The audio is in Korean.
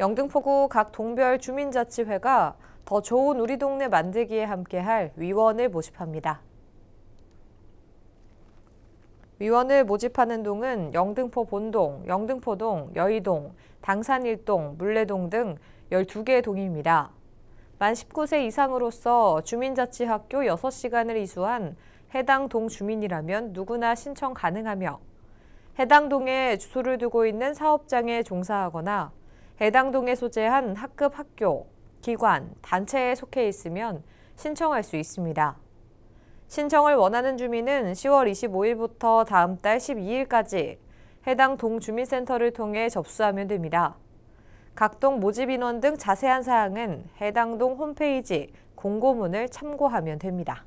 영등포구 각 동별 주민자치회가 더 좋은 우리 동네 만들기에 함께할 위원을 모집합니다. 위원을 모집하는 동은 영등포 본동, 영등포동, 여의동, 당산일동, 물레동 등 12개의 동입니다. 만 19세 이상으로서 주민자치학교 6시간을 이수한 해당 동 주민이라면 누구나 신청 가능하며 해당 동에 주소를 두고 있는 사업장에 종사하거나 해당 동에 소재한 학급 학교, 기관, 단체에 속해 있으면 신청할 수 있습니다. 신청을 원하는 주민은 10월 25일부터 다음 달 12일까지 해당 동 주민센터를 통해 접수하면 됩니다. 각 동 모집 인원 등 자세한 사항은 해당 동 홈페이지 공고문을 참고하면 됩니다.